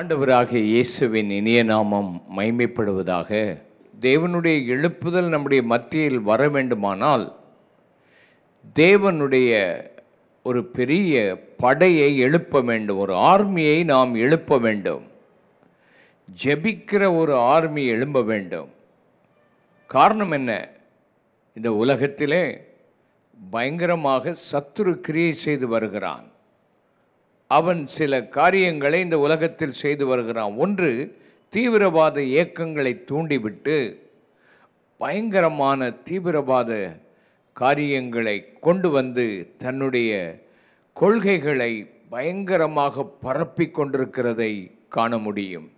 ஆண்டவராக இயேசுவின் இனிய நாமம் மைமைப்படுவதாக தேவனுடைய எழுப்புதல் நம்முடைய மத்தியில் வர வேண்டுமானால் தேவனுடைய ஒரு பெரிய படையை எழுப்ப வேண்டும் ஒரு ஆர்மியை நாம் எழுப்ப வேண்டும் ஜெபிக்கிற ஒரு ஆர்மி எழும்ப வேண்டும் காரணம் என்ன இந்த உலகத்திலே பயங்கரமாக சத்துரு கிரியை செய்து வருகிறான் அவன் சில காரியங்களை இந்த உலகத்தில் செய்து வருகிறான் ஒன்று தீவிரவாத இயக்கங்களை தூண்டிவிட்டு பயங்கரமான தீவிரவாத காரியங்களை கொண்டு வந்து தன்னுடைய கொள்கைகளை பயங்கரமாக பரப்பி கொண்டிருக்கிறதை காண முடியும்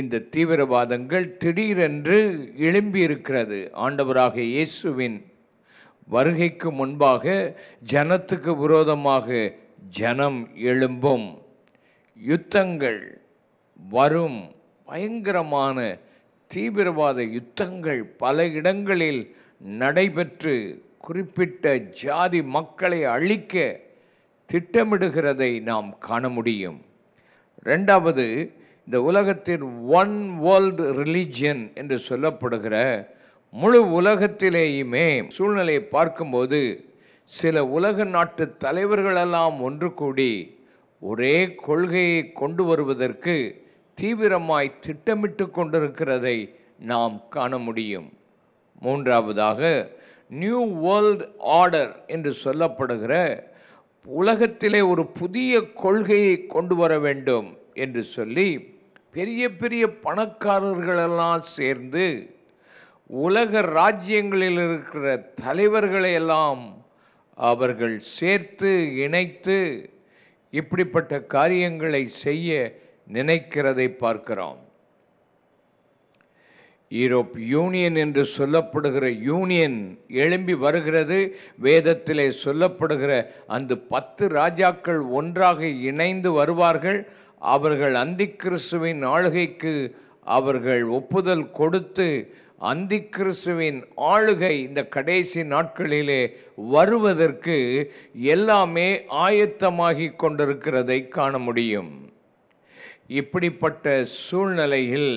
இந்த தீவிரவாதங்கள் திடீரென்று எழும்பியிருக்கிறது ஆண்டவராக இயேசுவின் வருகைக்கு முன்பாக ஜனத்துக்கு விரோதமாக ஜனம் எழும்பும் யுத்தங்கள் வரும் பயங்கரமான தீவிரவாத யுத்தங்கள் பல இடங்களில் நடைபெற்று குறிப்பிட்ட ஜாதி மக்களை அழிக்க திட்டமிடுகிறதை நாம் காண முடியும் ரெண்டாவது இந்த உலகத்தின் ஒன் வேர்ல்டு ரிலீஜியன் என்று சொல்லப்படுகிற முழு உலகத்திலேயுமே சூழ்நிலையை பார்க்கும்போது சில உலக நாட்டு தலைவர்களெல்லாம் ஒன்று கூடி ஒரே கொள்கையை கொண்டு வருவதற்கு தீவிரமாய் திட்டமிட்டு கொண்டிருக்கிறதை நாம் காண முடியும் மூன்றாவதாக நியூ வேர்ல்ட் ஆர்டர் என்று சொல்லப்படுகிற உலகத்திலே ஒரு புதிய கொள்கையை கொண்டு வர வேண்டும் என்று சொல்லி பெரிய பெரிய பணக்காரர்களெல்லாம் சேர்ந்து உலக ராஜ்யங்களில் இருக்கிற தலைவர்களையெல்லாம் அவர்கள் சேர்த்து இணைத்து இப்படிப்பட்ட காரியங்களை செய்ய நினைக்கிறதை பார்க்கிறோம் யூரோப் யூனியன் என்று சொல்லப்படுகிற யூனியன் எழும்பி வருகிறது வேதத்திலே சொல்லப்படுகிற அந்த பத்து ராஜாக்கள் ஒன்றாக இணைந்து வருவார்கள் அவர்கள் கிறிஸ்துவின் ஆளுகைக்கு அவர்கள் ஒப்புதல் கொடுத்து அந்தி கிறிஸ்துவின் ஆளுகை இந்த கடைசி நாட்களிலே வருவதற்கு எல்லாமே ஆயத்தமாகி கொண்டிருக்கிறதை காண முடியும் இப்படிப்பட்ட சூழ்நிலையில்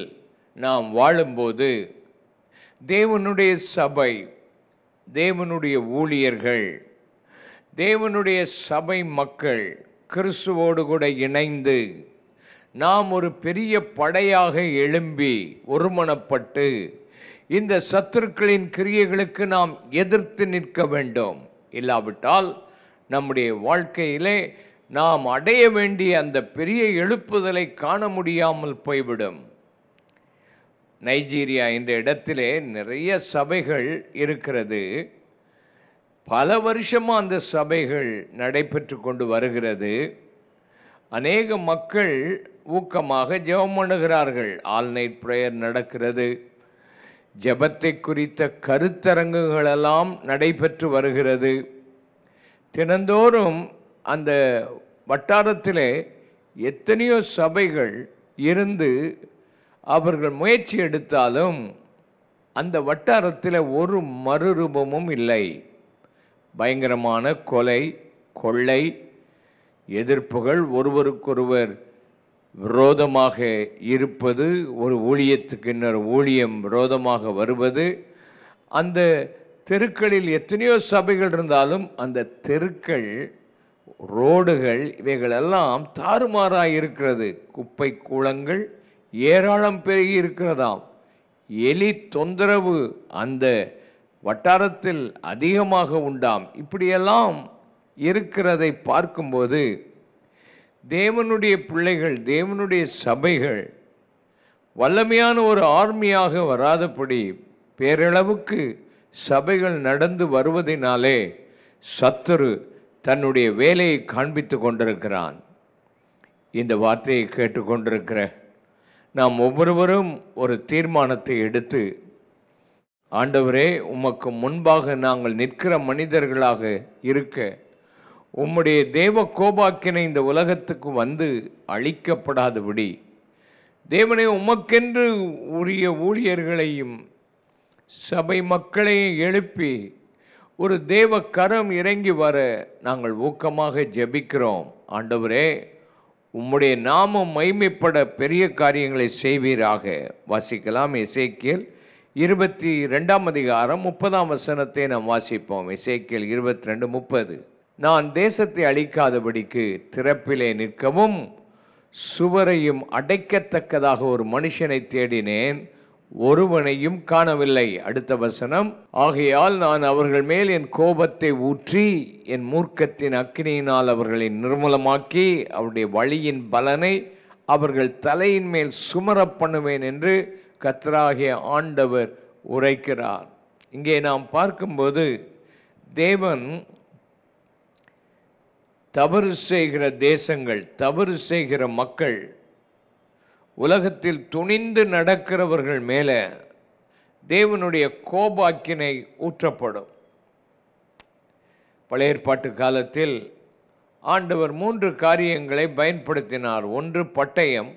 நாம் வாழும்போது தேவனுடைய சபை தேவனுடைய ஊழியர்கள் தேவனுடைய சபை மக்கள் கிறிஸ்துவோடு கூட இணைந்து நாம் ஒரு பெரிய படையாக எழும்பி ஒருமணப்பட்டு இந்த சத்துருக்களின் கிரியைகளுக்கு நாம் எதிர்த்து நிற்க வேண்டும் இல்லாவிட்டால் நம்முடைய வாழ்க்கையிலே நாம் அடைய வேண்டிய அந்த பெரிய எழுப்புதலை காண முடியாமல் போய்விடும் நைஜீரியா என்ற இடத்திலே நிறைய சபைகள் இருக்கிறது பல வருஷமாக அந்த சபைகள் நடைபெற்று கொண்டு வருகிறது அநேக மக்கள் ஊக்கமாக ஜெபம் பண்ணுகிறார்கள் ஆல் நைட் ப்ரேயர் நடக்கிறது ஜபத்தை குறித்த கருத்தரங்குகளெல்லாம் நடைபெற்று வருகிறது தினந்தோறும் அந்த வட்டாரத்திலே எத்தனையோ சபைகள் இருந்து அவர்கள் முயற்சி எடுத்தாலும் அந்த வட்டாரத்தில் ஒரு மறுரூபமும் இல்லை பயங்கரமான கொலை கொள்ளை எதிர்ப்புகள் ஒருவருக்கொருவர் விரோதமாக இருப்பது ஒரு ஊழியத்துக்கு இன்னொரு ஊழியம் விரோதமாக வருவது அந்த தெருக்களில் எத்தனையோ சபைகள் இருந்தாலும் அந்த தெருக்கள் ரோடுகள் இவைகளெல்லாம் தாறுமாறாக இருக்கிறது குப்பை கூளங்கள் ஏராளம் பெருகி இருக்கிறதாம் எலி தொந்தரவு அந்த வட்டாரத்தில் அதிகமாக உண்டாம் இப்படியெல்லாம் இருக்கிறதை பார்க்கும்போது தேவனுடைய பிள்ளைகள் தேவனுடைய சபைகள் வல்லமையான ஒரு ஆர்மியாக வராதபடி பேரளவுக்கு சபைகள் நடந்து வருவதினாலே சத்துரு தன்னுடைய வேலையை காண்பித்து கொண்டிருக்கிறான் இந்த வார்த்தையை கேட்டுக்கொண்டிருக்கிற நாம் ஒவ்வொருவரும் ஒரு தீர்மானத்தை எடுத்து ஆண்டவரே உமக்கு முன்பாக நாங்கள் நிற்கிற மனிதர்களாக இருக்க உம்முடைய தேவ கோபாக்கினை இந்த உலகத்துக்கு வந்து அழிக்கப்படாதபடி தேவனை உமக்கென்று உரிய ஊழியர்களையும் சபை மக்களையும் எழுப்பி ஒரு தேவ கரம் இறங்கி வர நாங்கள் ஊக்கமாக ஜபிக்கிறோம் ஆண்டவரே உம்முடைய நாமம் மைமைப்பட பெரிய காரியங்களை செய்வீராக வாசிக்கலாம் இசைக்கியல் இருபத்தி ரெண்டாம் அதிகாரம் முப்பதாம் வசனத்தை நாம் வாசிப்போம் இசைக்கியல் இருபத்தி ரெண்டு முப்பது நான் தேசத்தை அழிக்காதபடிக்கு திறப்பிலே நிற்கவும் சுவரையும் அடைக்கத்தக்கதாக ஒரு மனுஷனை தேடினேன் ஒருவனையும் காணவில்லை அடுத்த வசனம் ஆகையால் நான் அவர்கள் மேல் என் கோபத்தை ஊற்றி என் மூர்க்கத்தின் அக்னியினால் அவர்களை நிர்மூலமாக்கி அவருடைய வழியின் பலனை அவர்கள் தலையின் மேல் சுமர பண்ணுவேன் என்று கத்தராகிய ஆண்டவர் உரைக்கிறார் இங்கே நாம் பார்க்கும்போது தேவன் தவறு செய்கிற தேசங்கள் தவறு செய்கிற மக்கள் உலகத்தில் துணிந்து நடக்கிறவர்கள் மேலே தேவனுடைய கோபாக்கினை ஊற்றப்படும் பழையற்பாட்டு காலத்தில் ஆண்டவர் மூன்று காரியங்களை பயன்படுத்தினார் ஒன்று பட்டயம்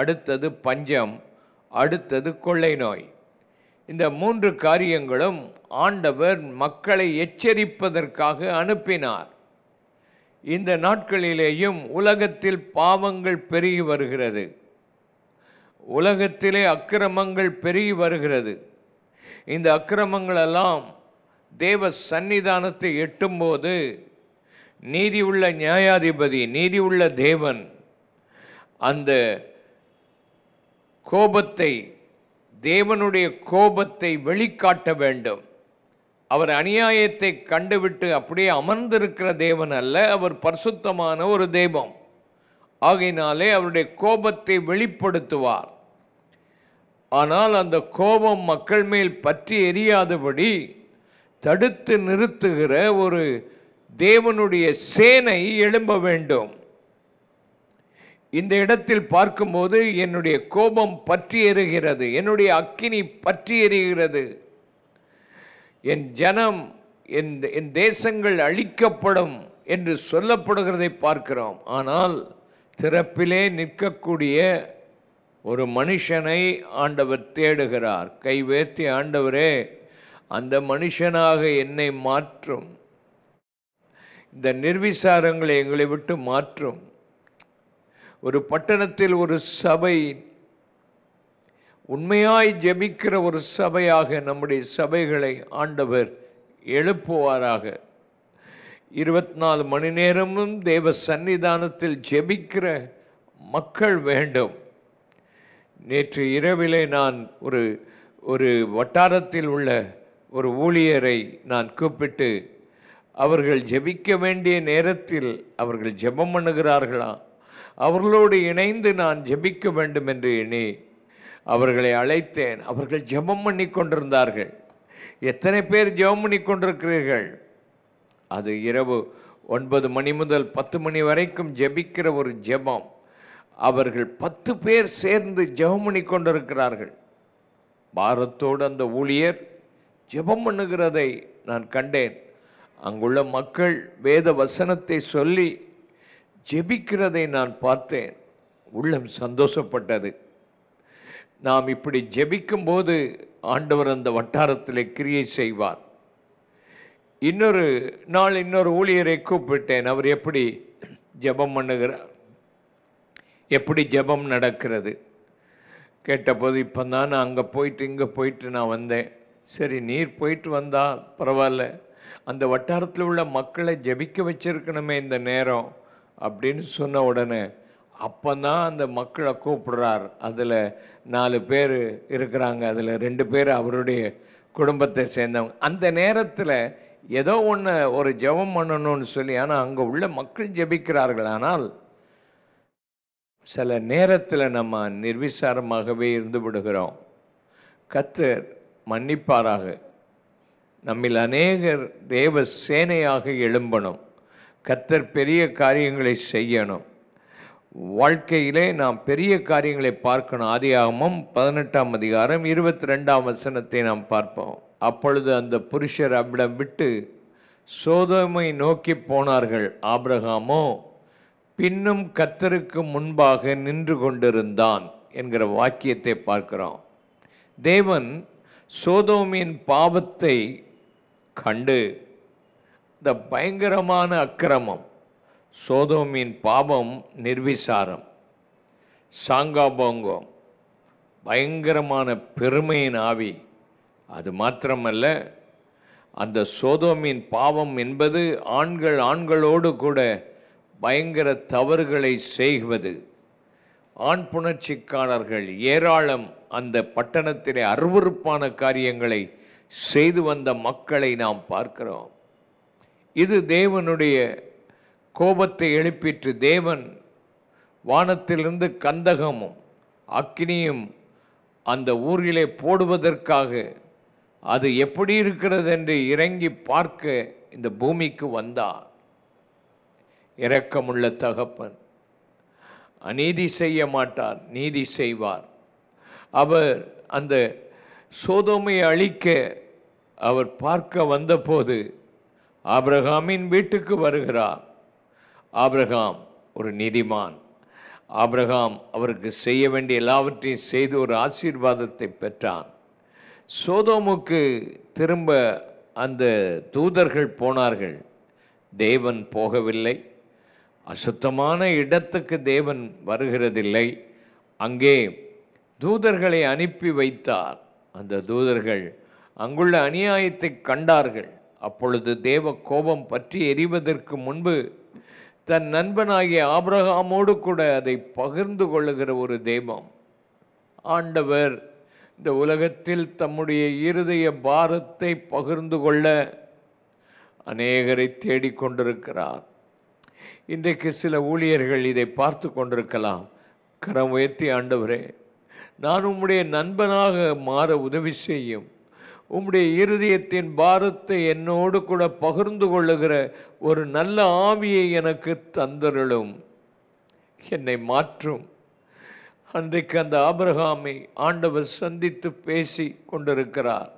அடுத்தது பஞ்சம் அடுத்தது கொள்ளை நோய் இந்த மூன்று காரியங்களும் ஆண்டவர் மக்களை எச்சரிப்பதற்காக அனுப்பினார் இந்த நாட்களிலேயும் உலகத்தில் பாவங்கள் பெருகி வருகிறது உலகத்திலே அக்கிரமங்கள் பெருகி வருகிறது இந்த அக்கிரமங்களெல்லாம் தேவ சந்நிதானத்தை எட்டும்போது நீதி உள்ள நியாயாதிபதி நீதி உள்ள தேவன் அந்த கோபத்தை தேவனுடைய கோபத்தை வெளிக்காட்ட வேண்டும் அவர் அநியாயத்தை கண்டுவிட்டு அப்படியே அமர்ந்திருக்கிற தேவன் அல்ல அவர் பரிசுத்தமான ஒரு தெய்வம் ஆகையினாலே அவருடைய கோபத்தை வெளிப்படுத்துவார் ஆனால் அந்த கோபம் மக்கள் மேல் பற்றி எரியாதபடி தடுத்து நிறுத்துகிற ஒரு தேவனுடைய சேனை எழும்ப வேண்டும் இந்த இடத்தில் பார்க்கும்போது என்னுடைய கோபம் பற்றி எறுகிறது என்னுடைய அக்கினி பற்றி எறிகிறது என் ஜனம் என் என் தேசங்கள் அழிக்கப்படும் என்று சொல்லப்படுகிறதை பார்க்கிறோம் ஆனால் திறப்பிலே நிற்கக்கூடிய ஒரு மனுஷனை ஆண்டவர் தேடுகிறார் கைவேர்த்தி ஆண்டவரே அந்த மனுஷனாக என்னை மாற்றும் இந்த நிர்விசாரங்களை எங்களை விட்டு மாற்றும் ஒரு பட்டணத்தில் ஒரு சபை உண்மையாய் ஜெபிக்கிற ஒரு சபையாக நம்முடைய சபைகளை ஆண்டவர் எழுப்புவாராக இருபத்தி நாலு மணி நேரமும் தேவ சந்நிதானத்தில் ஜெபிக்கிற மக்கள் வேண்டும் நேற்று இரவிலே நான் ஒரு ஒரு வட்டாரத்தில் உள்ள ஒரு ஊழியரை நான் கூப்பிட்டு அவர்கள் ஜெபிக்க வேண்டிய நேரத்தில் அவர்கள் ஜெபம் பண்ணுகிறார்களா அவர்களோடு இணைந்து நான் ஜெபிக்க வேண்டும் என்று எண்ணி அவர்களை அழைத்தேன் அவர்கள் ஜெபம் பண்ணி கொண்டிருந்தார்கள் எத்தனை பேர் ஜெபம் பண்ணி கொண்டிருக்கிறீர்கள் அது இரவு ஒன்பது மணி முதல் பத்து மணி வரைக்கும் ஜெபிக்கிற ஒரு ஜெபம் அவர்கள் பத்து பேர் சேர்ந்து ஜெபம் பண்ணி கொண்டிருக்கிறார்கள் பாரத்தோடு அந்த ஊழியர் ஜெபம் பண்ணுகிறதை நான் கண்டேன் அங்குள்ள மக்கள் வேத வசனத்தை சொல்லி ஜெபிக்கிறதை நான் பார்த்தேன் உள்ளம் சந்தோஷப்பட்டது நாம் இப்படி ஜெபிக்கும்போது ஆண்டவர் அந்த வட்டாரத்தில் கிரியை செய்வார் இன்னொரு நாள் இன்னொரு ஊழியரை கூப்பிட்டேன் அவர் எப்படி ஜபம் பண்ணுகிறார் எப்படி ஜபம் நடக்கிறது கேட்டபோது இப்போ தான் நான் அங்கே போயிட்டு இங்கே போயிட்டு நான் வந்தேன் சரி நீர் போயிட்டு வந்தால் பரவாயில்ல அந்த வட்டாரத்தில் உள்ள மக்களை ஜபிக்க வச்சுருக்கணுமே இந்த நேரம் அப்படின்னு சொன்ன உடனே அப்போ தான் அந்த மக்களை கூப்பிடுறார் அதில் நாலு பேர் இருக்கிறாங்க அதில் ரெண்டு பேர் அவருடைய குடும்பத்தை சேர்ந்தவங்க அந்த நேரத்தில் ஏதோ ஒன்று ஒரு ஜெபம் பண்ணணும்னு சொல்லி ஆனால் அங்கே உள்ள மக்கள் ஜெபிக்கிறார்கள் ஆனால் சில நேரத்தில் நம்ம நிர்விசாரமாகவே இருந்து விடுகிறோம் கத்தர் மன்னிப்பாராக நம்மில் அநேகர் தேவ சேனையாக எழும்பணும் கத்தர் பெரிய காரியங்களை செய்யணும் வாழ்க்கையிலே நாம் பெரிய காரியங்களை பார்க்கணும் ஆதியாகமும் பதினெட்டாம் அதிகாரம் இருபத்தி ரெண்டாம் வசனத்தை நாம் பார்ப்போம் அப்பொழுது அந்த புருஷர் அவ்விடம் விட்டு சோதமை நோக்கி போனார்கள் ஆபிரகாமோ பின்னும் கத்தருக்கு முன்பாக நின்று கொண்டிருந்தான் என்கிற வாக்கியத்தை பார்க்கிறோம் தேவன் சோதோமியின் பாவத்தை கண்டு இந்த பயங்கரமான அக்கிரமம் சோதோமின் பாவம் நிர்விசாரம் சாங்காபோங்கோ பயங்கரமான பெருமையின் ஆவி அது மாத்திரமல்ல அந்த சோதோமின் பாவம் என்பது ஆண்கள் ஆண்களோடு கூட பயங்கர தவறுகளை செய்வது ஆண் புணர்ச்சிக்காரர்கள் ஏராளம் அந்த பட்டணத்திலே அருவறுப்பான காரியங்களை செய்து வந்த மக்களை நாம் பார்க்கிறோம் இது தேவனுடைய கோபத்தை எழுப்பிற்று தேவன் வானத்திலிருந்து கந்தகமும் அக்னியும் அந்த ஊரிலே போடுவதற்காக அது எப்படி இருக்கிறது என்று இறங்கி பார்க்க இந்த பூமிக்கு வந்தார் இரக்கமுள்ள தகப்பன் அநீதி செய்ய மாட்டார் நீதி செய்வார் அவர் அந்த சோதோமை அழிக்க அவர் பார்க்க வந்தபோது ஆப்ரஹாமின் வீட்டுக்கு வருகிறார் ஆப்ரஹாம் ஒரு நீதிமான் ஆப்ரஹாம் அவருக்கு செய்ய வேண்டிய எல்லாவற்றையும் செய்து ஒரு ஆசீர்வாதத்தை பெற்றான் சோதோமுக்கு திரும்ப அந்த தூதர்கள் போனார்கள் தேவன் போகவில்லை அசுத்தமான இடத்துக்கு தேவன் வருகிறதில்லை அங்கே தூதர்களை அனுப்பி வைத்தார் அந்த தூதர்கள் அங்குள்ள அநியாயத்தை கண்டார்கள் அப்பொழுது தேவ கோபம் பற்றி எரிவதற்கு முன்பு தன் நண்பனாகிய ஆபிரகாமோடு கூட அதை பகிர்ந்து கொள்ளுகிற ஒரு தெய்வம் ஆண்டவர் இந்த உலகத்தில் தம்முடைய இருதய பாரத்தை பகிர்ந்து கொள்ள அநேகரை தேடிக்கொண்டிருக்கிறார் இன்றைக்கு சில ஊழியர்கள் இதை பார்த்து கொண்டிருக்கலாம் கரம் உயர்த்தி ஆண்டவரே நான் உம்முடைய நண்பனாக மாற உதவி செய்யும் உம்முடைய இருதயத்தின் பாரத்தை என்னோடு கூட பகிர்ந்து கொள்ளுகிற ஒரு நல்ல ஆவியை எனக்கு தந்தருளும் என்னை மாற்றும் அன்றைக்கு அந்த ஆபிரகாமை ஆண்டவர் சந்தித்து பேசி கொண்டிருக்கிறார்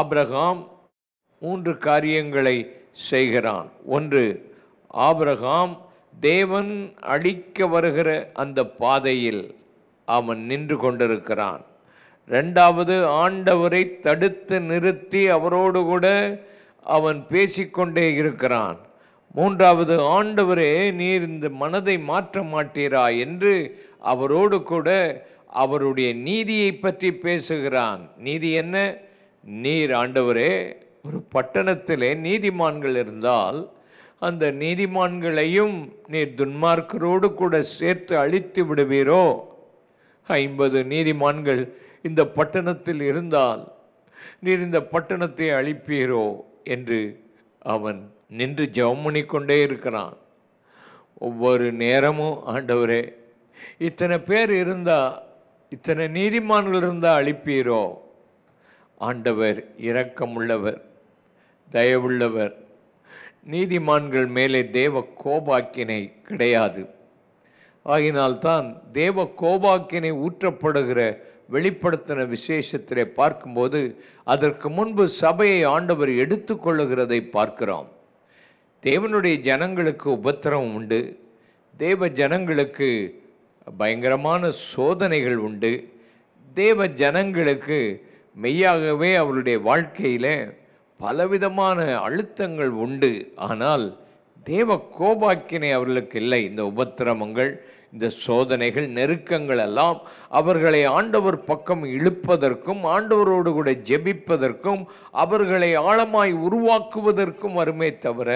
ஆபிரகாம் மூன்று காரியங்களை செய்கிறான் ஒன்று ஆபிரகாம் தேவன் அழிக்க வருகிற அந்த பாதையில் அவன் நின்று கொண்டிருக்கிறான் ரெண்டாவது ஆண்டவரை தடுத்து நிறுத்தி அவரோடு கூட அவன் பேசிக்கொண்டே இருக்கிறான் மூன்றாவது ஆண்டவரே நீர் இந்த மனதை மாற்ற மாட்டீரா என்று அவரோடு கூட அவருடைய நீதியை பற்றி பேசுகிறான் நீதி என்ன நீர் ஆண்டவரே ஒரு பட்டணத்திலே நீதிமான்கள் இருந்தால் அந்த நீதிமான்களையும் நீர் துன்மார்க்கரோடு கூட சேர்த்து அழித்து விடுவீரோ ஐம்பது நீதிமான்கள் இந்த பட்டணத்தில் இருந்தால் நீர் இந்த பட்டணத்தை அழிப்பீரோ என்று அவன் நின்று ஜெபம் பண்ணிக்கொண்டே இருக்கிறான் ஒவ்வொரு நேரமும் ஆண்டவரே இத்தனை பேர் இருந்தால் இத்தனை நீதிமான்கள் இருந்தால் அழிப்பீரோ ஆண்டவர் இரக்கமுள்ளவர் தயவுள்ளவர் நீதிமான்கள் மேலே தேவ கோபாக்கினை கிடையாது ஆகினால்தான் தேவ கோபாக்கினை ஊற்றப்படுகிற வெளிப்படுத்தின விசேஷத்திலே பார்க்கும்போது அதற்கு முன்பு சபையை ஆண்டவர் எடுத்துக்கொள்ளுகிறதை பார்க்கிறோம் தேவனுடைய ஜனங்களுக்கு உபத்திரவம் உண்டு தேவ ஜனங்களுக்கு பயங்கரமான சோதனைகள் உண்டு தேவ ஜனங்களுக்கு மெய்யாகவே அவருடைய வாழ்க்கையில் பலவிதமான அழுத்தங்கள் உண்டு ஆனால் தேவ கோபாக்கினை அவர்களுக்கு இல்லை இந்த உபத்திரமங்கள் இந்த சோதனைகள் நெருக்கங்கள் எல்லாம் அவர்களை ஆண்டவர் பக்கம் இழுப்பதற்கும் ஆண்டவரோடு கூட ஜெபிப்பதற்கும் அவர்களை ஆழமாய் உருவாக்குவதற்கும் வருமே தவிர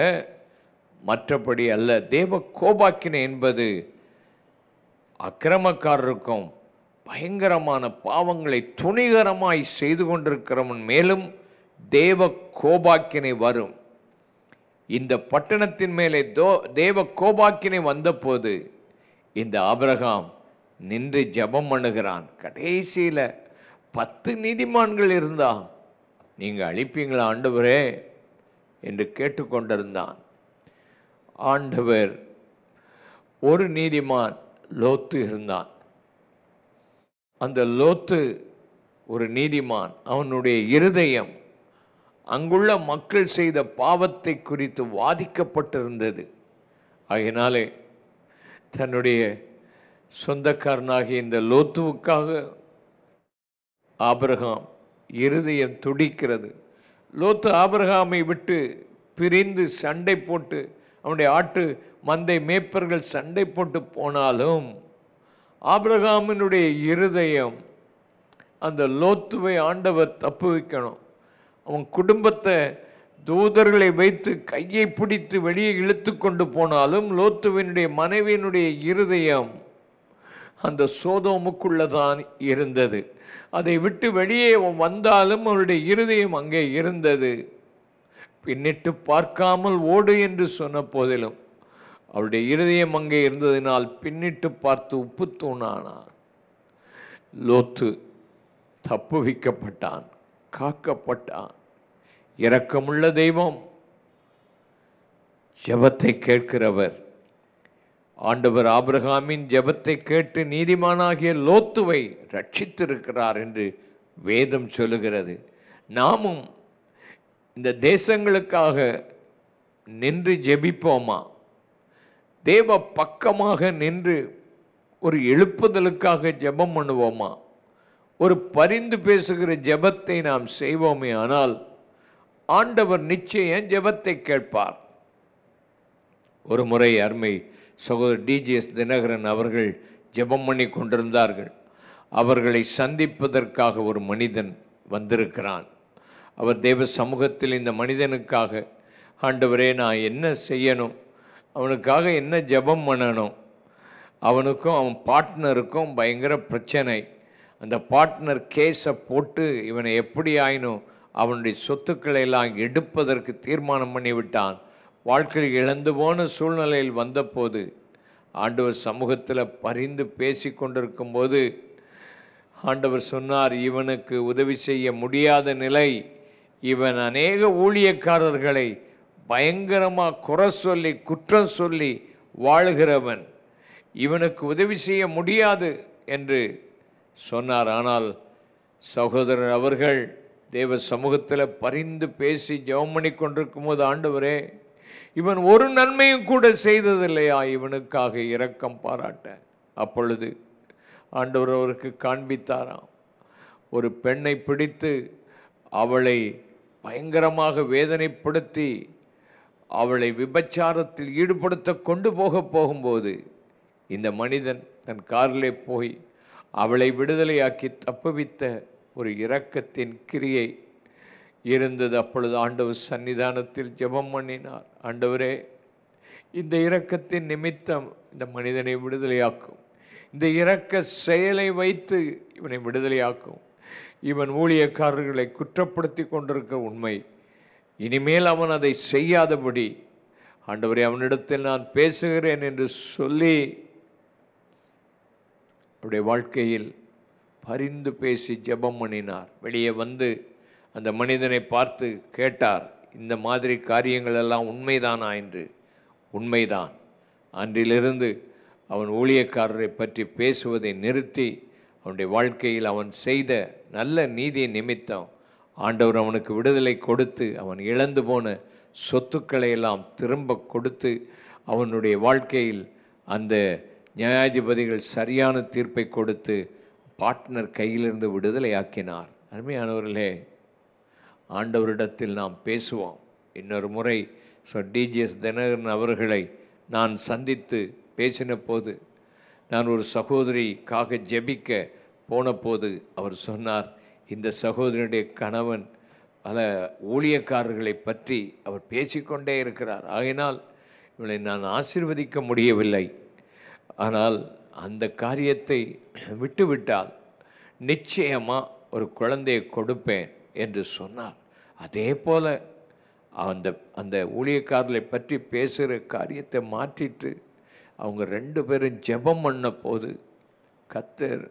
மற்றபடி அல்ல தேவ கோபாக்கினை என்பது அக்கிரமக்காரருக்கும் பயங்கரமான பாவங்களை துணிகரமாய் செய்து கொண்டிருக்கிறவன் மேலும் தேவ கோபாக்கினை வரும் இந்த பட்டணத்தின் மேலே தோ தேவ கோபாக்கினை வந்தபோது இந்த ஆபிரகாம் நின்று ஜபம் பண்ணுகிறான் கடைசியில் பத்து நீதிமான்கள் இருந்தா நீங்கள் அழிப்பீங்களா ஆண்டவரே என்று கேட்டுக்கொண்டிருந்தான் ஆண்டவர் ஒரு நீதிமான் லோத்து இருந்தான் அந்த லோத்து ஒரு நீதிமான் அவனுடைய இருதயம் அங்குள்ள மக்கள் செய்த பாவத்தை குறித்து வாதிக்கப்பட்டிருந்தது ஆகினாலே தன்னுடைய சொந்தக்காரனாகிய இந்த லோத்துவுக்காக ஆபிரகாம் இருதயம் துடிக்கிறது லோத்து ஆபிரகாமை விட்டு பிரிந்து சண்டை போட்டு அவனுடைய ஆட்டு மந்தை மேய்ப்பர்கள் சண்டை போட்டு போனாலும் ஆபிரகாமினுடைய இருதயம் அந்த லோத்துவை ஆண்டவர் தப்பு வைக்கணும் அவன் குடும்பத்தை தூதர்களை வைத்து கையை பிடித்து வெளியே இழுத்து கொண்டு போனாலும் லோத்துவினுடைய மனைவியினுடைய இருதயம் அந்த சோதோமுக்குள்ளே தான் இருந்தது அதை விட்டு வெளியே வந்தாலும் அவருடைய இருதயம் அங்கே இருந்தது பின்னிட்டு பார்க்காமல் ஓடு என்று சொன்ன போதிலும் அவருடைய இருதயம் அங்கே இருந்ததினால் பின்னிட்டு பார்த்து உப்பு தூணானான் லோத்து தப்புவிக்கப்பட்டான் காக்கப்பட்டான் இரக்கமுள்ள தெய்வம் ஜபத்தை கேட்கிறவர் ஆண்டவர் ஆபிரகாமின் ஜபத்தை கேட்டு நீதிமானாகிய லோத்துவை ரட்சித்திருக்கிறார் என்று வேதம் சொல்லுகிறது நாமும் இந்த தேசங்களுக்காக நின்று ஜெபிப்போமா தேவ பக்கமாக நின்று ஒரு எழுப்புதலுக்காக ஜெபம் பண்ணுவோமா ஒரு பரிந்து பேசுகிற ஜெபத்தை நாம் செய்வோமே ஆனால் ஆண்டவர் நிச்சயம் ஜெபத்தை கேட்பார் ஒரு முறை அருமை சகோதரர் டிஜிஎஸ் தினகரன் அவர்கள் ஜெபம் பண்ணி கொண்டிருந்தார்கள் அவர்களை சந்திப்பதற்காக ஒரு மனிதன் வந்திருக்கிறான் அவர் தேவ சமூகத்தில் இந்த மனிதனுக்காக ஆண்டவரே நான் என்ன செய்யணும் அவனுக்காக என்ன ஜெபம் பண்ணணும் அவனுக்கும் அவன் பார்ட்னருக்கும் பயங்கர பிரச்சனை அந்த பார்ட்னர் கேஸை போட்டு இவனை எப்படி ஆயினும் அவனுடைய சொத்துக்களை எல்லாம் எடுப்பதற்கு தீர்மானம் பண்ணிவிட்டான் வாழ்க்கையில் இழந்து போன சூழ்நிலையில் வந்தபோது ஆண்டவர் சமூகத்தில் பரிந்து பேசி கொண்டிருக்கும்போது ஆண்டவர் சொன்னார் இவனுக்கு உதவி செய்ய முடியாத நிலை இவன் அநேக ஊழியக்காரர்களை பயங்கரமாக குறை சொல்லி குற்றம் சொல்லி வாழுகிறவன் இவனுக்கு உதவி செய்ய முடியாது என்று சொன்னார் ஆனால் சகோதரர் அவர்கள் தேவ சமூகத்தில் பரிந்து பேசி ஜெபம் பண்ணி கொண்டிருக்கும் போது ஆண்டவரே இவன் ஒரு நன்மையும் கூட செய்ததில்லையா இவனுக்காக இரக்கம் பாராட்ட அப்பொழுது ஆண்டவர் அவருக்கு காண்பித்தாராம் ஒரு பெண்ணை பிடித்து அவளை பயங்கரமாக வேதனைப்படுத்தி அவளை விபச்சாரத்தில் ஈடுபடுத்த கொண்டு போக போகும்போது இந்த மனிதன் தன் காரிலே போய் அவளை விடுதலையாக்கி தப்புவித்த ஒரு இரக்கத்தின் கிரியை இருந்தது அப்பொழுது ஆண்டவர் சன்னிதானத்தில் ஜெபம் பண்ணினார் ஆண்டவரே இந்த இரக்கத்தின் நிமித்தம் இந்த மனிதனை விடுதலையாக்கும் இந்த இரக்க செயலை வைத்து இவனை விடுதலையாக்கும் இவன் ஊழியக்காரர்களை குற்றப்படுத்தி கொண்டிருக்கிற உண்மை இனிமேல் அவன் அதை செய்யாதபடி ஆண்டவரை அவனிடத்தில் நான் பேசுகிறேன் என்று சொல்லி அவருடைய வாழ்க்கையில் பரிந்து பேசி ஜெபம் பண்ணினார் வெளியே வந்து அந்த மனிதனை பார்த்து கேட்டார் இந்த மாதிரி காரியங்கள் எல்லாம் உண்மைதானா என்று உண்மைதான் அன்றிலிருந்து அவன் ஊழியக்காரரை பற்றி பேசுவதை நிறுத்தி அவனுடைய வாழ்க்கையில் அவன் செய்த நல்ல நீதி நிமித்தம் ஆண்டவர் அவனுக்கு விடுதலை கொடுத்து அவன் இழந்து போன சொத்துக்களை எல்லாம் திரும்ப கொடுத்து அவனுடைய வாழ்க்கையில் அந்த நியாயாதிபதிகள் சரியான தீர்ப்பை கொடுத்து பாட்னர் கையிலிருந்து விடுதலையாக்கினார் அருமையானவர்களே ஆண்டவரிடத்தில் நாம் பேசுவோம் இன்னொரு முறை ஸோ டிஜிஎஸ் தினகரன் அவர்களை நான் சந்தித்து பேசின போது நான் ஒரு சகோதரிக்காக ஜெபிக்க போன போது அவர் சொன்னார் இந்த சகோதரனுடைய கணவன் பல ஊழியக்காரர்களை பற்றி அவர் பேசிக்கொண்டே இருக்கிறார் ஆகினால் இவளை நான் ஆசிர்வதிக்க முடியவில்லை ஆனால் அந்த காரியத்தை விட்டுவிட்டால் நிச்சயமாக ஒரு குழந்தையை கொடுப்பேன் என்று சொன்னார் அதே போல் அந்த அந்த ஊழியக்காரர்களை பற்றி பேசுகிற காரியத்தை மாற்றிட்டு அவங்க ரெண்டு பேரும் ஜெபம் பண்ண போது கத்தர்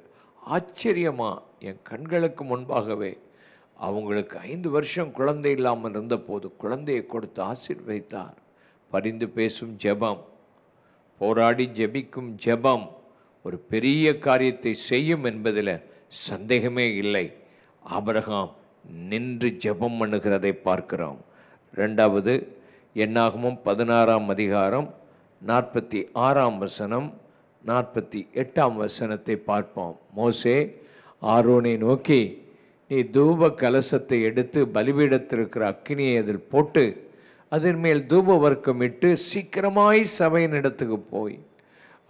ஆச்சரியமாக என் கண்களுக்கு முன்பாகவே அவங்களுக்கு ஐந்து வருஷம் குழந்தை இல்லாமல் இருந்தபோது குழந்தையை கொடுத்து ஆசீர்வைத்தார் பரிந்து பேசும் ஜெபம் போராடி ஜெபிக்கும் ஜெபம் ஒரு பெரிய காரியத்தை செய்யும் என்பதில் சந்தேகமே இல்லை ஆபரகாம் நின்று ஜெபம் பண்ணுகிறதை பார்க்கிறோம் ரெண்டாவது என்னாகமும் பதினாறாம் அதிகாரம் நாற்பத்தி ஆறாம் வசனம் நாற்பத்தி எட்டாம் வசனத்தை பார்ப்போம் மோசே ஆரோனை நோக்கி நீ தூப கலசத்தை எடுத்து பலிபீடத்திருக்கிற அக்கினியை அதில் போட்டு அதன் மேல் தூப வர்க்கம் இட்டு சீக்கிரமாய் சபையின் இடத்துக்கு போய்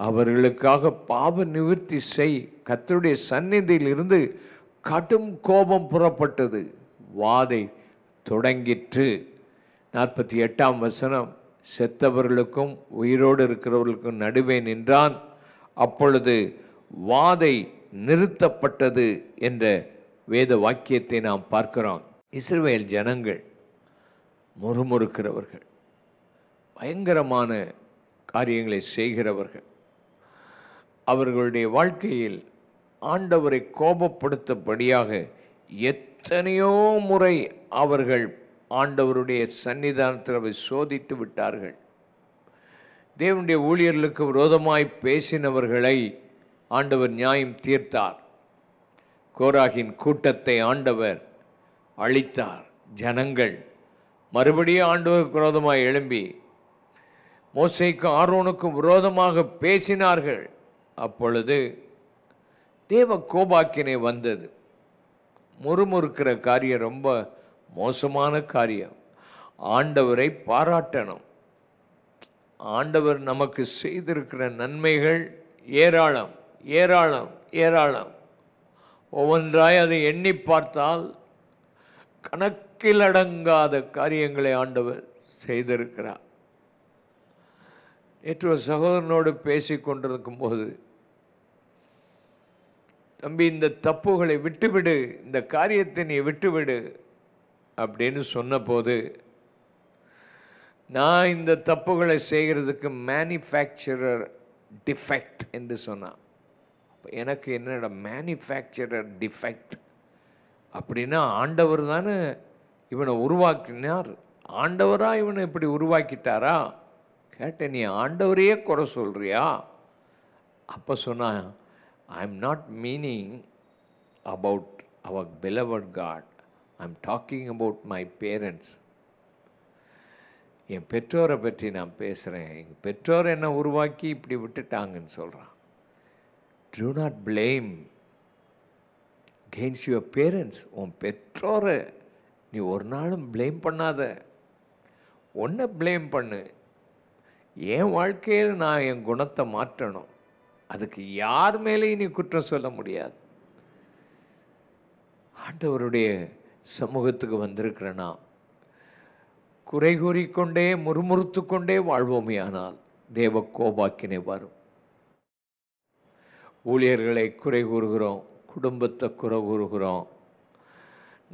அவர்களுக்காக பாவ நிவர்த்தி செய் கத்தருடைய சந்நிதியில் இருந்து கடும் கோபம் புறப்பட்டது வாதை தொடங்கிற்று நாற்பத்தி எட்டாம் வசனம் செத்தவர்களுக்கும் உயிரோடு இருக்கிறவர்களுக்கும் நடுவே நின்றான் அப்பொழுது வாதை நிறுத்தப்பட்டது என்ற வேத வாக்கியத்தை நாம் பார்க்கிறோம் இஸ்ரேல் ஜனங்கள் முறுமுறுக்கிறவர்கள் பயங்கரமான காரியங்களை செய்கிறவர்கள் அவர்களுடைய வாழ்க்கையில் ஆண்டவரை கோபப்படுத்தபடியாக எத்தனையோ முறை அவர்கள் ஆண்டவருடைய சன்னிதானத்தில் அவை சோதித்து விட்டார்கள் தேவனுடைய ஊழியர்களுக்கு விரோதமாய் பேசினவர்களை ஆண்டவர் நியாயம் தீர்த்தார் கோராகின் கூட்டத்தை ஆண்டவர் அழித்தார் ஜனங்கள் மறுபடியும் ஆண்டவருக்கு விரோதமாக எழும்பி மோசைக்கு ஆர்வனுக்கும் விரோதமாக பேசினார்கள் அப்பொழுது தேவ கோபாக்கினை வந்தது முறுமுறுக்கிற காரியம் ரொம்ப மோசமான காரியம் ஆண்டவரை பாராட்டணும் ஆண்டவர் நமக்கு செய்திருக்கிற நன்மைகள் ஏராளம் ஏராளம் ஏராளம் ஒவ்வொன்றாய் அதை எண்ணி பார்த்தால் கணக்கிலடங்காத காரியங்களை ஆண்டவர் செய்திருக்கிறார் நேற்று சகோதரனோடு பேசி கொண்டிருக்கும் போது தம்பி இந்த தப்புகளை விட்டுவிடு இந்த காரியத்தை நீ விட்டுவிடு அப்படின்னு சொன்னபோது நான் இந்த தப்புகளை செய்கிறதுக்கு மேனுஃபேக்சரர் டிஃபெக்ட் என்று சொன்னான் எனக்கு என்னோட மேனுஃபேக்சரர் டிஃபெக்ட் அப்படின்னா ஆண்டவர் தானே இவனை உருவாக்கினார் ஆண்டவராக இவனை இப்படி உருவாக்கிட்டாரா கேட்ட நீ ஆண்டவரையே குறை சொல்கிறியா அப்போ சொன்னான் I am not meaning about our beloved God. I am talking about my parents. என் பெற்றோரை பற்றி நான் பேசுகிறேன் எங்கள் பெற்றோர் என்னை உருவாக்கி இப்படி விட்டுட்டாங்கன்னு சொல்கிறான் do not blame gains your parents உன் பெற்றோரை நீ ஒரு நாளும் பிளேம் பண்ணாத ஒன்றை பிளேம் பண்ணு என் வாழ்க்கையில் நான் என் குணத்தை மாற்றணும் அதுக்கு யார் மேலேயும் நீ குற்றம் சொல்ல முடியாது ஆண்டவருடைய சமூகத்துக்கு வந்திருக்கிறனா குறை கூறிக்கொண்டே முறுமுறுத்து கொண்டே ஆனால் தேவ கோபாக்கினை வரும் ஊழியர்களை குறை கூறுகிறோம் குடும்பத்தை குறை கூறுகிறோம்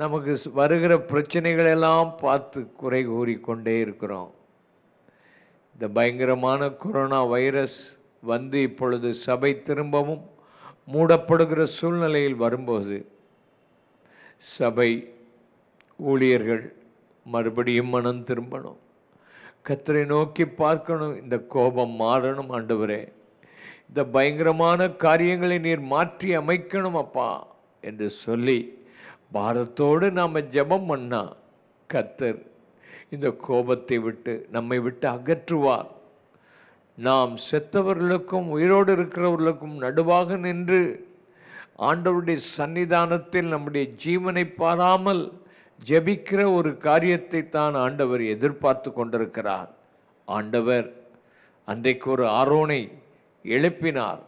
நமக்கு வருகிற பிரச்சனைகள் எல்லாம் பார்த்து குறை கூறிக்கொண்டே இருக்கிறோம் இந்த பயங்கரமான கொரோனா வைரஸ் வந்து இப்பொழுது சபை திரும்பவும் மூடப்படுகிற சூழ்நிலையில் வரும்போது சபை ஊழியர்கள் மறுபடியும் மனம் திரும்பணும் கத்தரை நோக்கி பார்க்கணும் இந்த கோபம் மாறணும் ஆண்டவரே இந்த பயங்கரமான காரியங்களை நீர் மாற்றி அமைக்கணும் அப்பா என்று சொல்லி பாரத்தோடு நாம் ஜபம் பண்ணா கத்தர் இந்த கோபத்தை விட்டு நம்மை விட்டு அகற்றுவார் நாம் செத்தவர்களுக்கும் உயிரோடு இருக்கிறவர்களுக்கும் நடுவாக நின்று ஆண்டவருடைய சன்னிதானத்தில் நம்முடைய ஜீவனை பாராமல் ஜபிக்கிற ஒரு காரியத்தை தான் ஆண்டவர் எதிர்பார்த்து கொண்டிருக்கிறார் ஆண்டவர் அன்றைக்கு ஒரு ஆரோனை எழுப்பினார்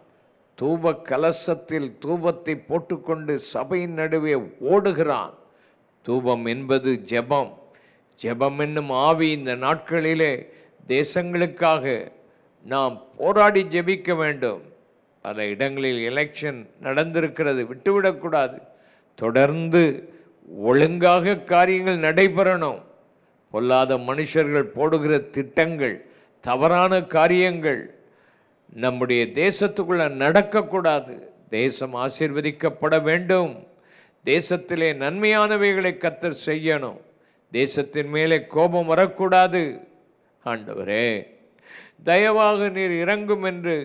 தூப கலசத்தில் தூபத்தை போட்டுக்கொண்டு சபையின் நடுவே ஓடுகிறான் தூபம் என்பது ஜெபம் ஜெபம் என்னும் ஆவி இந்த நாட்களிலே தேசங்களுக்காக நாம் போராடி ஜெபிக்க வேண்டும் பல இடங்களில் எலெக்ஷன் நடந்திருக்கிறது விட்டுவிடக்கூடாது தொடர்ந்து ஒழுங்காக காரியங்கள் நடைபெறணும் பொல்லாத மனுஷர்கள் போடுகிற திட்டங்கள் தவறான காரியங்கள் நம்முடைய தேசத்துக்குள்ளே நடக்கக்கூடாது தேசம் ஆசீர்வதிக்கப்பட வேண்டும் தேசத்திலே நன்மையானவைகளை கத்தர் செய்யணும் தேசத்தின் மேலே கோபம் வரக்கூடாது ஆண்டவரே தயவாக நீர் இறங்கும் என்று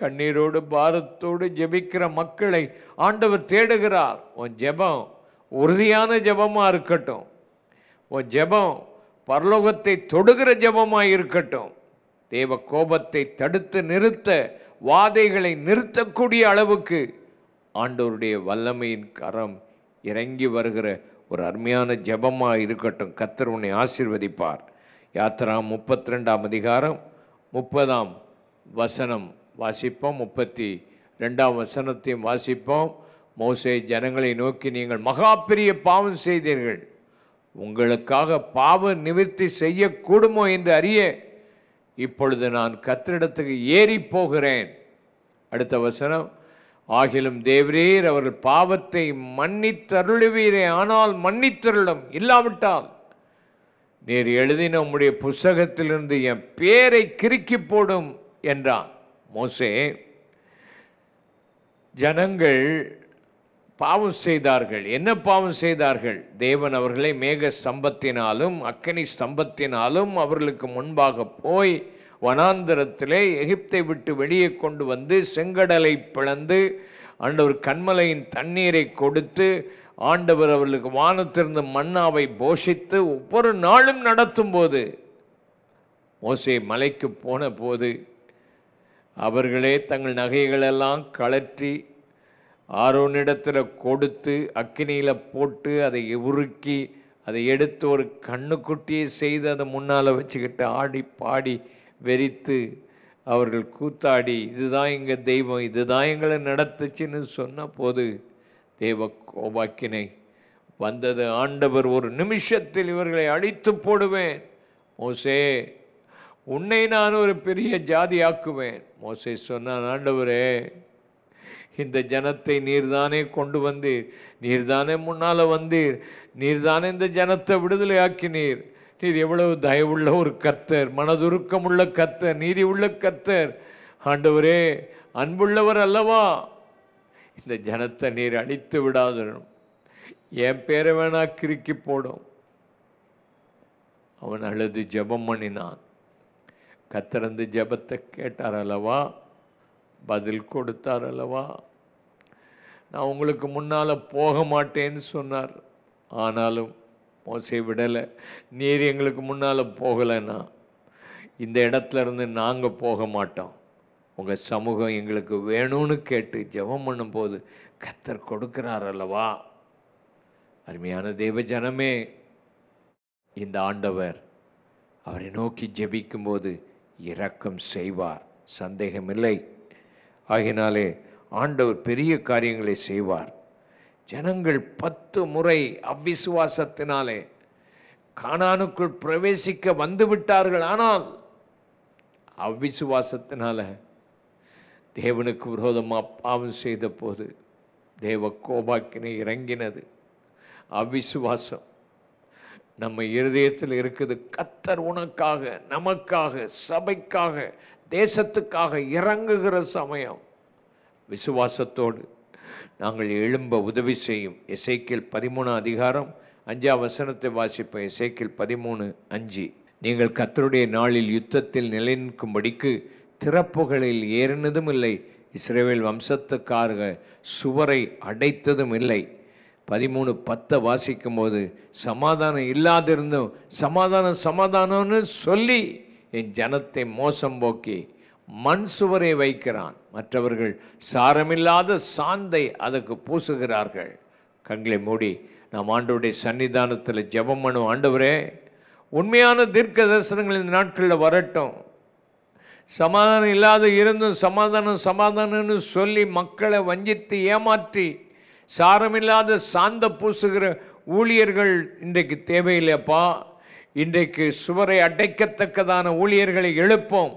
கண்ணீரோடு பாரத்தோடு ஜெபிக்கிற மக்களை ஆண்டவர் தேடுகிறார் உன் ஜெபம் உறுதியான ஜெபமாக இருக்கட்டும் உன் ஜெபம் பரலோகத்தை தொடுகிற ஜெபமாக இருக்கட்டும் தேவ கோபத்தை தடுத்து நிறுத்த வாதைகளை நிறுத்தக்கூடிய அளவுக்கு ஆண்டவருடைய வல்லமையின் கரம் இறங்கி வருகிற ஒரு அருமையான ஜெபமாக இருக்கட்டும் கத்தர் உன்னை ஆசிர்வதிப்பார் யாத்திரா முப்பத்தி ரெண்டாம் அதிகாரம் முப்பதாம் வசனம் வாசிப்போம் முப்பத்தி ரெண்டாம் வசனத்தையும் வாசிப்போம் மோசை ஜனங்களை நோக்கி நீங்கள் மகா பெரிய பாவம் செய்தீர்கள் உங்களுக்காக பாவ நிவர்த்தி செய்யக்கூடுமோ என்று அறிய இப்பொழுது நான் கத்திரிடத்துக்கு ஏறி போகிறேன் அடுத்த வசனம் ஆகிலும் தேவரீர் அவர்கள் பாவத்தை மன்னித்தருளுவீரே ஆனால் மன்னித்தருளும் இல்லாவிட்டால் நீர் எழுதின உம்முடைய புஸ்தகத்திலிருந்து என் பேரை கிறுக்கி போடும் என்றான் மோசே ஜனங்கள் பாவம் செய்தார்கள் என்ன பாவம் செய்தார்கள் தேவன் அவர்களை மேக ஸ்தம்பத்தினாலும் அக்கனி ஸ்தம்பத்தினாலும் அவர்களுக்கு முன்பாக போய் வனாந்தரத்திலே எகிப்தை விட்டு வெளியே கொண்டு வந்து செங்கடலை பிளந்து ஆண்டவர் கண்மலையின் தண்ணீரை கொடுத்து ஆண்டவர் அவர்களுக்கு வானத்திலிருந்து மன்னாவை போஷித்து ஒவ்வொரு நாளும் நடத்தும் போது மோசே மலைக்கு போன போது அவர்களே தங்கள் நகைகளெல்லாம் கழற்றி ஆரோனிடத்தில் கொடுத்து அக்கினியில் போட்டு அதை உருக்கி அதை எடுத்து ஒரு கண்ணுக்குட்டியை செய்து அதை முன்னால் வச்சுக்கிட்டு ஆடி பாடி வெறித்து அவர்கள் கூத்தாடி இதுதான் எங்கள் தெய்வம் இதுதான் எங்களை நடத்துச்சுன்னு சொன்ன போது தேவ கோபாக்கினை வந்தது ஆண்டவர் ஒரு நிமிஷத்தில் இவர்களை அழித்து போடுவேன் மோசே உன்னை நான் ஒரு பெரிய ஜாதி ஆக்குவேன் சொன்னான் ஆண்டவரே இந்த ஜனத்தை நீர்தானே கொண்டு வந்தீர் நீர்தானே முன்னால் வந்தீர் நீர்தானே இந்த ஜனத்தை விடுதலை ஆக்கினீர் நீர் எவ்வளவு தயவுள்ள ஒரு கர்த்தர் மனதுருக்கமுள்ள கர்த்தர் நீதி உள்ள கர்த்தர் ஆண்டவரே அன்புள்ளவர் அல்லவா இந்த ஜனத்தை நீர் அழித்து விடாதனும் என் பேரை வேணா கிறுக்கி போடும் அவன் அழுது ஜபம் பண்ணினான் கத்திரந்து ஜபத்தை கேட்டார் அல்லவா பதில் கொடுத்தார் அல்லவா நான் உங்களுக்கு முன்னால் போக மாட்டேன்னு சொன்னார் ஆனாலும் மோசை விடலை நீர் எங்களுக்கு முன்னால் போகலைன்னா இந்த இடத்துல இருந்து நாங்கள் போக மாட்டோம் உங்கள் சமூகம் எங்களுக்கு வேணும்னு கேட்டு ஜெபம் பண்ணும்போது கத்தர் கொடுக்கிறார் அல்லவா அருமையான தெய்வ ஜனமே இந்த ஆண்டவர் அவரை நோக்கி ஜெபிக்கும்போது இரக்கம் செய்வார் சந்தேகமில்லை ஆகினாலே ஆண்டவர் பெரிய காரியங்களை செய்வார் ஜனங்கள் பத்து முறை அவ்விசுவாசத்தினாலே காணானுக்குள் பிரவேசிக்க வந்துவிட்டார்கள் ஆனால் அவ்விசுவாசத்தினால தேவனுக்கு விரோதமாக பாவம் செய்த போது தேவ கோபாக்கினை இறங்கினது அவிசுவாசம் நம்ம இருதயத்தில் இருக்குது கத்தர் உனக்காக நமக்காக சபைக்காக தேசத்துக்காக இறங்குகிற சமயம் விசுவாசத்தோடு நாங்கள் எழும்ப உதவி செய்யும் இசைக்கில் பதிமூணு அதிகாரம் அஞ்சாம் வசனத்தை வாசிப்போம் இசைக்கில் பதிமூணு அஞ்சு நீங்கள் கத்தருடைய நாளில் யுத்தத்தில் நிலைநிற்கும்படிக்கு திறப்புகளில் ஏறினதும் இல்லை இஸ்ரேவேல் வம்சத்துக்காக சுவரை அடைத்ததும் இல்லை பதிமூணு பத்தை வாசிக்கும் போது சமாதானம் இல்லாதிருந்தும் சமாதானம் சமாதானம்னு சொல்லி என் ஜனத்தை மோசம் போக்கி மண் சுவரை வைக்கிறான் மற்றவர்கள் சாரமில்லாத சாந்தை அதற்கு பூசுகிறார்கள் கண்களை மூடி நாம் ஆண்டோடைய சன்னிதானத்தில் ஜெபம் பண்ணுவோம் ஆண்டவரே உண்மையான தீர்க்க தரிசனங்கள் இந்த நாட்களில் வரட்டும் சமாதானம் இல்லாத இருந்தும் சமாதானம் சமாதானம்னு சொல்லி மக்களை வஞ்சித்து ஏமாற்றி சாரமில்லாத சாந்த பூசுகிற ஊழியர்கள் இன்றைக்கு தேவையில்லைப்பா இன்றைக்கு சுவரை அடைக்கத்தக்கதான ஊழியர்களை எழுப்போம்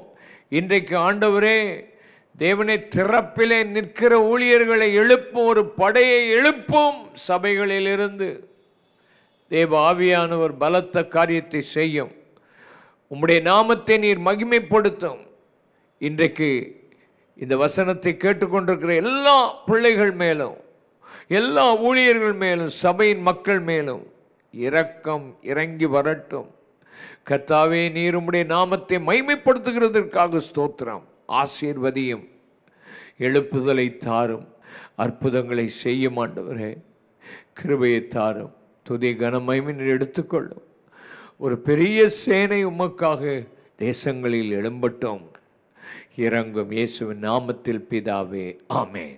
இன்றைக்கு ஆண்டவரே தேவனை திறப்பிலே நிற்கிற ஊழியர்களை எழுப்பும் ஒரு படையை எழுப்பும் சபைகளிலிருந்து தேவ ஆவியானவர் பலத்த காரியத்தை செய்யும் உம்முடைய நாமத்தை நீர் மகிமைப்படுத்தும் இன்றைக்கு இந்த வசனத்தை கேட்டுக்கொண்டிருக்கிற எல்லா பிள்ளைகள் மேலும் எல்லா ஊழியர்கள் மேலும் சபையின் மக்கள் மேலும் இரக்கம் இறங்கி வரட்டும் கத்தாவே நீருமுடைய நாமத்தை மைமைப்படுத்துகிறதற்காக ஸ்தோத்திரம் ஆசீர்வதியும் எழுப்புதலை தாரும் அற்புதங்களை செய்ய மாட்டவரே கிருபையை தாரும் துதி கனமயமினர் எடுத்துக்கொள்ளும் ஒரு பெரிய சேனை உமக்காக தேசங்களில் எழும்பட்டோம் இறங்கும் இயேசுவின் நாமத்தில் பிதாவே ஆமேன்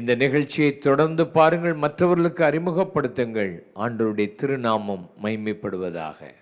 இந்த நிகழ்ச்சியை தொடர்ந்து பாருங்கள் மற்றவர்களுக்கு அறிமுகப்படுத்துங்கள் ஆண்டருடைய திருநாமம் மைமைப்படுவதாக